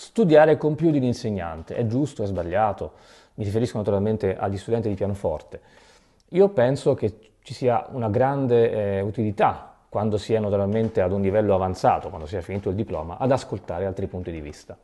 Studiare con più di un insegnante è giusto, è sbagliato? Mi riferisco naturalmente agli studenti di pianoforte. Io penso che ci sia una grande eh, utilità quando si è naturalmente ad un livello avanzato, quando si è finito il diploma, ad ascoltare altri punti di vista.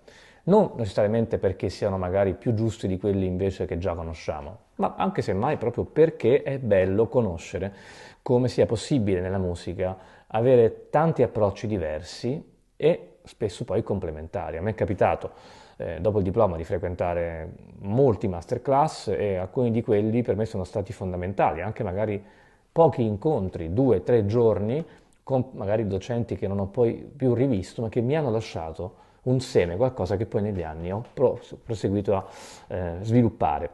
Non necessariamente perché siano magari più giusti di quelli invece che già conosciamo, ma anche semmai proprio perché è bello conoscere come sia possibile nella musica avere tanti approcci diversi e spesso poi complementari. A me è capitato eh, dopo il diploma di frequentare molti masterclass e alcuni di quelli per me sono stati fondamentali, anche magari pochi incontri, due, tre giorni, con magari docenti che non ho poi più rivisto, ma che mi hanno lasciato un seme, qualcosa che poi negli anni ho proseguito a eh, sviluppare.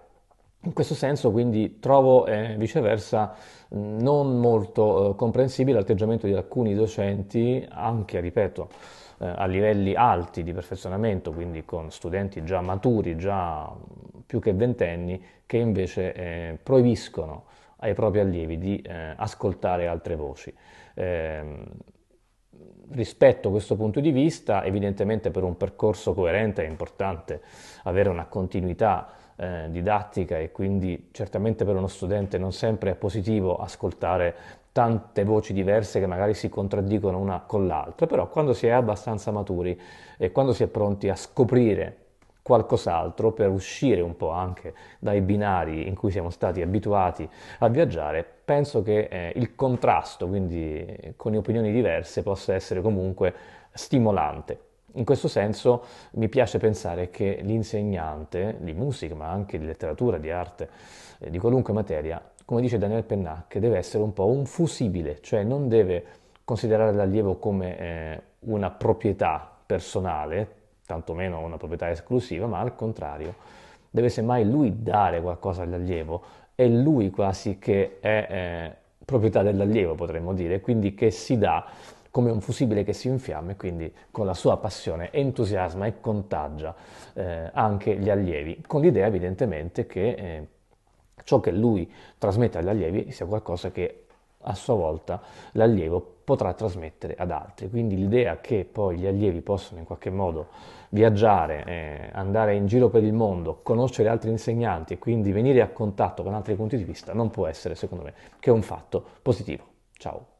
In questo senso quindi trovo eh, viceversa non molto eh, comprensibile l'atteggiamento di alcuni docenti, anche, ripeto, eh, a livelli alti di perfezionamento, quindi con studenti già maturi, già più che ventenni, che invece eh, proibiscono ai propri allievi di eh, ascoltare altre voci. Ehm, rispetto a questo punto di vista, evidentemente per un percorso coerente è importante avere una continuità eh, didattica e quindi certamente per uno studente non sempre è positivo ascoltare tante voci diverse che magari si contraddicono una con l'altra, però quando si è abbastanza maturi e quando si è pronti a scoprire qualcos'altro per uscire un po' anche dai binari in cui siamo stati abituati a viaggiare, penso che eh, il contrasto, quindi eh, con opinioni diverse, possa essere comunque stimolante. In questo senso mi piace pensare che l'insegnante di musica, ma anche di letteratura, di arte, eh, di qualunque materia, come dice Daniel Pennac, deve essere un po' un fusibile, cioè non deve considerare l'allievo come eh, una proprietà personale, tantomeno una proprietà esclusiva, ma al contrario, deve semmai lui dare qualcosa all'allievo, è lui quasi che è eh, proprietà dell'allievo, potremmo dire, quindi che si dà come un fusibile che si infiamma e quindi con la sua passione entusiasma e contagia eh, anche gli allievi, con l'idea evidentemente che eh, ciò che lui trasmette agli allievi sia qualcosa che a sua volta l'allievo potrà trasmettere ad altri. Quindi l'idea che poi gli allievi possano in qualche modo viaggiare, eh, andare in giro per il mondo, conoscere altri insegnanti e quindi venire a contatto con altri punti di vista non può essere, secondo me, che un fatto positivo. Ciao.